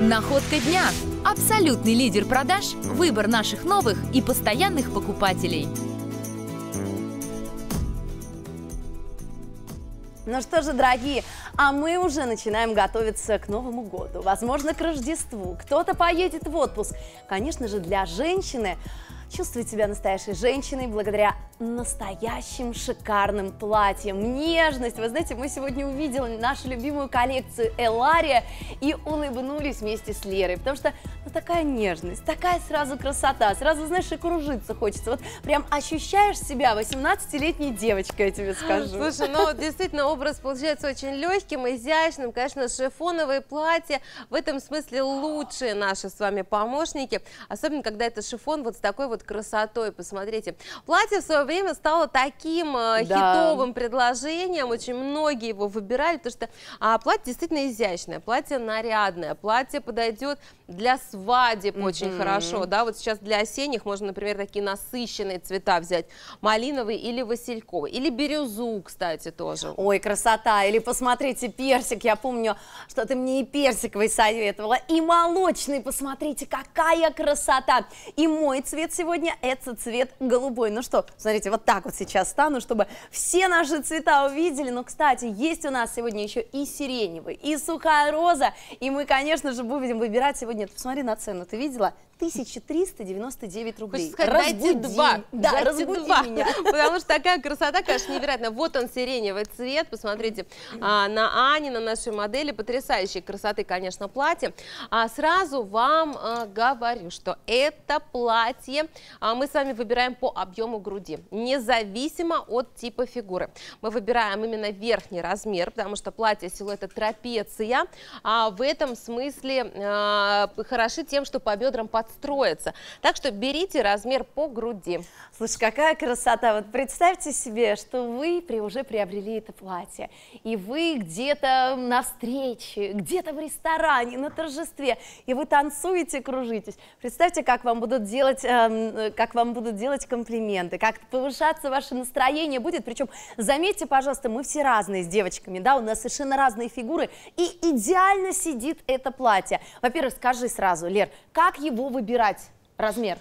Находка дня. Абсолютный лидер продаж, выбор наших новых и постоянных покупателей. Ну что же, дорогие, а мы уже начинаем готовиться к Новому году, возможно, к Рождеству. Кто-то поедет в отпуск. Конечно же, для женщины чувствовать себя настоящей женщиной благодаря настоящим шикарным платьям. Нежность, вы знаете, мы сегодня увидели нашу любимую коллекцию Элария и улыбнулись вместе с Лерой, потому что ну, такая нежность, такая сразу красота, сразу, знаешь, и кружиться хочется. Вот прям ощущаешь себя 18-летней девочкой, я тебе скажу. Слушай, ну действительно образ получается очень легким, изящным, конечно, шифоновые платья в этом смысле лучшие наши с вами помощники, особенно когда это шифон вот с такой вот красотой, посмотрите. Платье в свое время стало таким э, да. хитовым предложением, очень многие его выбирали, потому что а, платье действительно изящное, платье нарядное, платье подойдет для свадеб mm -hmm. очень хорошо, да, вот сейчас для осенних можно, например, такие насыщенные цвета взять, малиновый или васильковый, или бирюзу, кстати, тоже. Ой, красота, или посмотрите персик, я помню, что ты мне и персиковый советовала, и молочный, посмотрите, какая красота, и мой цвет сегодня сегодня это цвет голубой. Ну что, смотрите, вот так вот сейчас стану, чтобы все наши цвета увидели. Но, ну, кстати, есть у нас сегодня еще и сиреневый, и сухая роза. И мы, конечно же, будем выбирать сегодня. посмотри на цену, ты видела? 1399 рублей. Хочется сказать, разбуди, дайте два. Да, дайте разбуди два. меня. Потому что такая красота, конечно, невероятная. Вот он, сиреневый цвет. Посмотрите а, на Ане, на нашей модели. Потрясающей красоты, конечно, платье. А сразу вам а, говорю, что это платье а мы с вами выбираем по объему груди, независимо от типа фигуры. Мы выбираем именно верхний размер, потому что платье силуэта трапеция, а в этом смысле а, хороши тем, что по бедрам подстроится. Так что берите размер по груди. Слушай, какая красота! Вот представьте себе, что вы при, уже приобрели это платье, и вы где-то на встрече, где-то в ресторане, на торжестве, и вы танцуете, кружитесь. Представьте, как вам будут делать... Э, Э, как вам будут делать комплименты, как повышаться ваше настроение будет. Причем, заметьте, пожалуйста, мы все разные с девочками, да, у нас совершенно разные фигуры, и идеально сидит это платье. Во-первых, скажи сразу, Лер, как его выбирать, размер?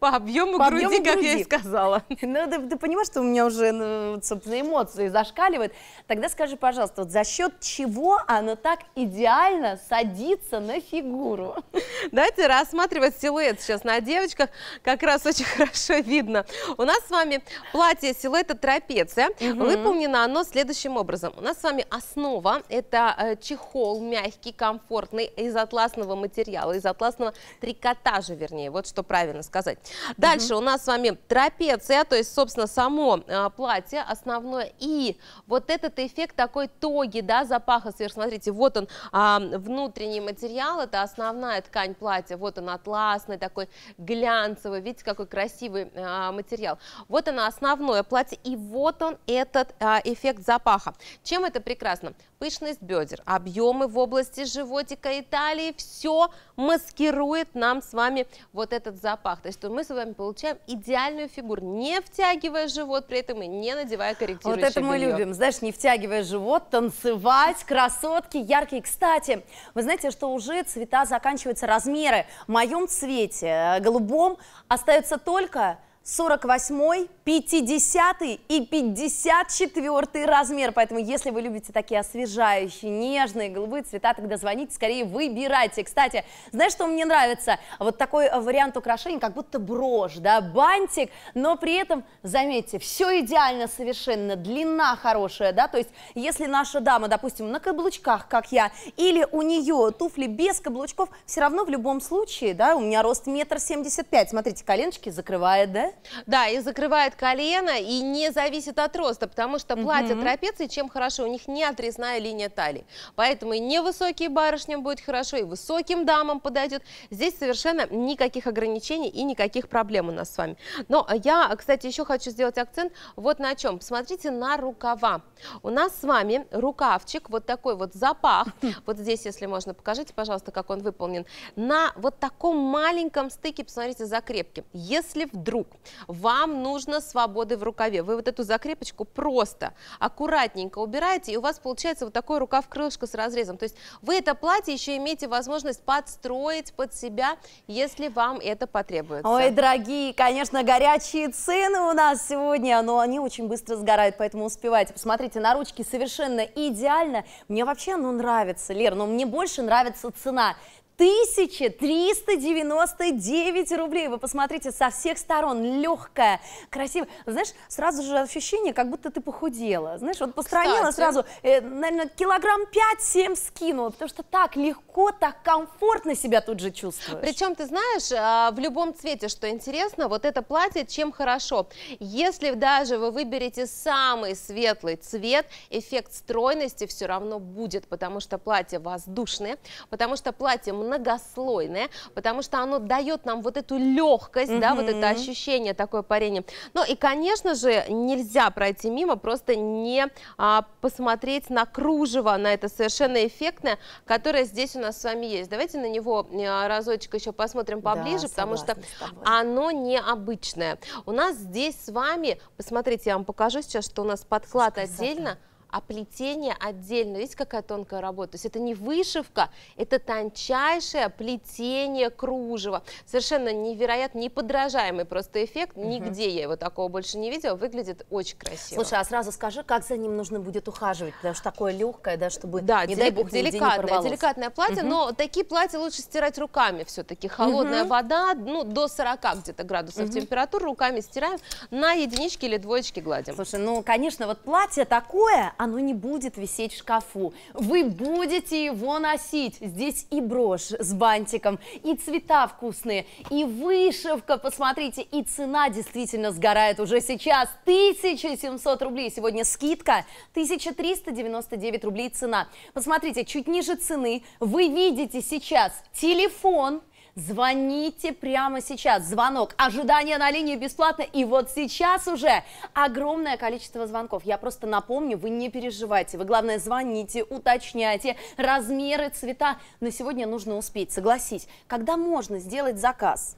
По объему, По груди, объему как груди. я и сказала. Ну, ты, ты понимаешь, что у меня уже, ну, собственно, эмоции зашкаливают. Тогда скажи, пожалуйста, вот за счет чего оно так идеально садится на фигуру? Давайте рассматривать силуэт сейчас на девочках. Как раз очень хорошо видно. У нас с вами платье силуэта трапеция. Угу. Выполнено оно следующим образом. У нас с вами основа – это э, чехол мягкий, комфортный, из атласного материала, из атласного трикотажа, вернее. Вот что правильно сказать сказать. Дальше угу. у нас с вами трапеция, то есть, собственно, само э, платье основное. И вот этот эффект такой тоги, да, запаха сверх. Смотрите, вот он э, внутренний материал, это основная ткань платья. Вот он атласный, такой глянцевый. Видите, какой красивый э, материал. Вот оно основное платье, и вот он этот э, эффект запаха. Чем это прекрасно? пышность бедер, объемы в области животика и талии, все маскирует нам с вами вот этот запах. То есть то мы с вами получаем идеальную фигуру, не втягивая живот, при этом и не надевая корректирующее Вот это мы белье. любим, знаешь, не втягивая живот, танцевать, красотки яркие. Кстати, вы знаете, что уже цвета заканчиваются размеры. В моем цвете, э, голубом, остаются только 48, 50 и 54 размер. Поэтому, если вы любите такие освежающие, нежные, голубые цвета, тогда звоните, скорее выбирайте. Кстати, знаешь, что мне нравится? Вот такой э, вариант украшения, как будто брошь, да, бантик, но при этом, заметьте, все идеально совершенно, длина хорошая, да, то есть, если наша дама, допустим, на каблучках, как я, или у нее туфли без каблучков, все равно в любом случае, да, у меня рост метр семьдесят пять, смотрите, коленочки закрывает, да, да, и закрывает колено, и не зависит от роста, потому что платье угу. трапеции, чем хорошо, у них не отрезная линия талии. Поэтому и невысокие барышням будет хорошо, и высоким дамам подойдет. Здесь совершенно никаких ограничений и никаких проблем у нас с вами. Но я, кстати, еще хочу сделать акцент вот на чем. Посмотрите на рукава. У нас с вами рукавчик, вот такой вот запах. Хм. Вот здесь, если можно, покажите, пожалуйста, как он выполнен. На вот таком маленьком стыке, посмотрите, закрепки. Если вдруг вам нужно свободы в рукаве. Вы вот эту закрепочку просто аккуратненько убираете, и у вас получается вот такой рукав-крылышко с разрезом. То есть вы это платье еще имеете возможность подстроить под себя, если вам это потребуется. Ой, дорогие, конечно, горячие цены у нас сегодня, но они очень быстро сгорают, поэтому успевайте. Посмотрите, на ручки совершенно идеально. Мне вообще оно ну, нравится, Лер, но мне больше нравится цена. 1399 рублей. Вы посмотрите, со всех сторон легкая, красивая. Знаешь, сразу же ощущение, как будто ты похудела. Знаешь, вот постранила сразу, э, наверное, килограмм 5-7 скинула, потому что так легко, так комфортно себя тут же чувствуешь. Причем, ты знаешь, а, в любом цвете, что интересно, вот это платье чем хорошо. Если даже вы выберете самый светлый цвет, эффект стройности все равно будет, потому что платье воздушное, потому что платье много многослойное, потому что оно дает нам вот эту легкость, mm -hmm. да, вот это ощущение, такое парение. Ну и, конечно же, нельзя пройти мимо, просто не а, посмотреть на кружево, на это совершенно эффектное, которое здесь у нас с вами есть. Давайте на него а, разочек еще посмотрим поближе, да, потому что оно необычное. У нас здесь с вами, посмотрите, я вам покажу сейчас, что у нас подклад Скажи, отдельно, а плетение отдельно. Видите, какая тонкая работа? То есть это не вышивка, это тончайшее плетение кружева. Совершенно невероятно, неподражаемый просто эффект. Угу. Нигде я его такого больше не видела. Выглядит очень красиво. Слушай, а сразу скажи, как за ним нужно будет ухаживать? Потому что такое легкое, да, чтобы, да, не дел... дай бог, деликатное, не деликатное платье. Угу. Но такие платья лучше стирать руками все-таки. Холодная угу. вода, ну, до 40 где-то градусов угу. температуры руками стираем, на единичке или двоечке гладим. Слушай, ну, конечно, вот платье такое, оно не будет висеть в шкафу. Вы будете его носить. Здесь и брошь с бантиком, и цвета вкусные, и вышивка, посмотрите, и цена действительно сгорает уже сейчас. 1700 рублей сегодня скидка, 1399 рублей цена. Посмотрите, чуть ниже цены вы видите сейчас телефон, Звоните прямо сейчас. Звонок. Ожидание на линии бесплатно. И вот сейчас уже огромное количество звонков. Я просто напомню, вы не переживайте. Вы, главное, звоните, уточняйте размеры, цвета. Но сегодня нужно успеть. Согласись, когда можно сделать заказ?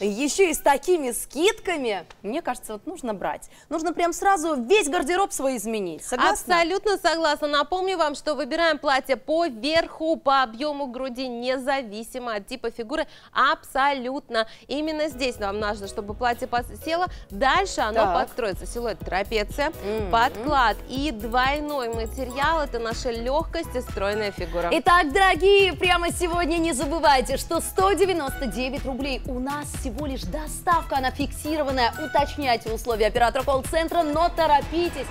Еще и с такими скидками, мне кажется, вот нужно брать. Нужно прям сразу весь гардероб свой изменить. Согласна? Абсолютно согласна. Напомню вам, что выбираем платье по верху, по объему груди, независимо от типа фигуры. Абсолютно. Именно здесь нам нужно, чтобы платье подсело. Дальше оно так. подстроится. Силуэт трапеция, mm -hmm. подклад и двойной материал. Это наша легкость и стройная фигура. Итак, дорогие, прямо сегодня не забывайте, что 199 рублей у нас всего лишь доставка, она фиксированная. Уточняйте условия оператора колл-центра, но торопитесь.